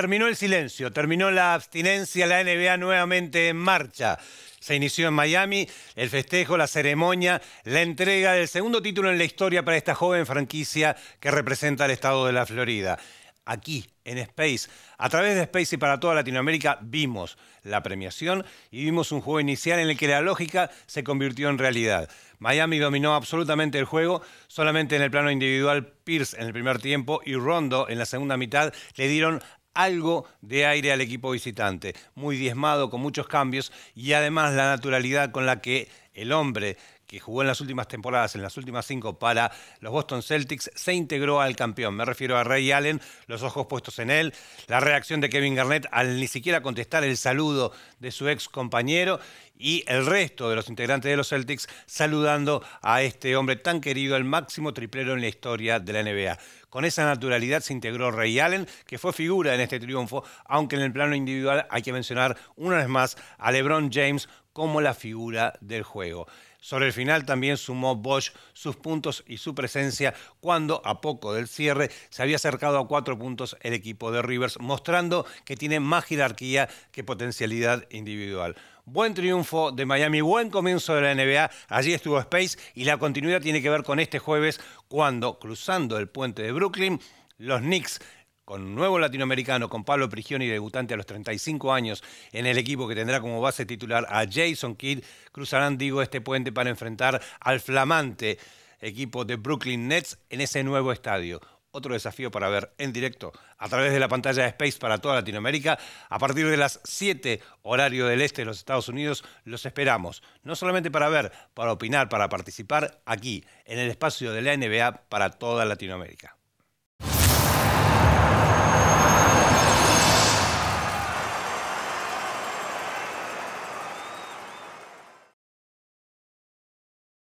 Terminó el silencio, terminó la abstinencia, la NBA nuevamente en marcha. Se inició en Miami el festejo, la ceremonia, la entrega del segundo título en la historia para esta joven franquicia que representa al estado de la Florida. Aquí, en Space, a través de Space y para toda Latinoamérica, vimos la premiación y vimos un juego inicial en el que la lógica se convirtió en realidad. Miami dominó absolutamente el juego, solamente en el plano individual Pierce en el primer tiempo y Rondo en la segunda mitad le dieron algo de aire al equipo visitante, muy diezmado, con muchos cambios y además la naturalidad con la que el hombre que jugó en las últimas temporadas, en las últimas cinco para los Boston Celtics, se integró al campeón. Me refiero a Ray Allen, los ojos puestos en él, la reacción de Kevin Garnett al ni siquiera contestar el saludo de su ex compañero y el resto de los integrantes de los Celtics saludando a este hombre tan querido, el máximo triplero en la historia de la NBA. Con esa naturalidad se integró Ray Allen, que fue figura en este triunfo, aunque en el plano individual hay que mencionar una vez más a LeBron James como la figura del juego. Sobre el final también sumó Bosch sus puntos y su presencia cuando, a poco del cierre, se había acercado a cuatro puntos el equipo de Rivers, mostrando que tiene más jerarquía que potencialidad individual. Buen triunfo de Miami, buen comienzo de la NBA. Allí estuvo Space y la continuidad tiene que ver con este jueves cuando, cruzando el puente de Brooklyn, los Knicks con un nuevo latinoamericano, con Pablo Prigioni, debutante a los 35 años en el equipo que tendrá como base titular a Jason Kidd, cruzarán, digo, este puente para enfrentar al flamante equipo de Brooklyn Nets en ese nuevo estadio. Otro desafío para ver en directo a través de la pantalla de Space para toda Latinoamérica. A partir de las 7 horario del este de los Estados Unidos, los esperamos. No solamente para ver, para opinar, para participar aquí, en el espacio de la NBA para toda Latinoamérica.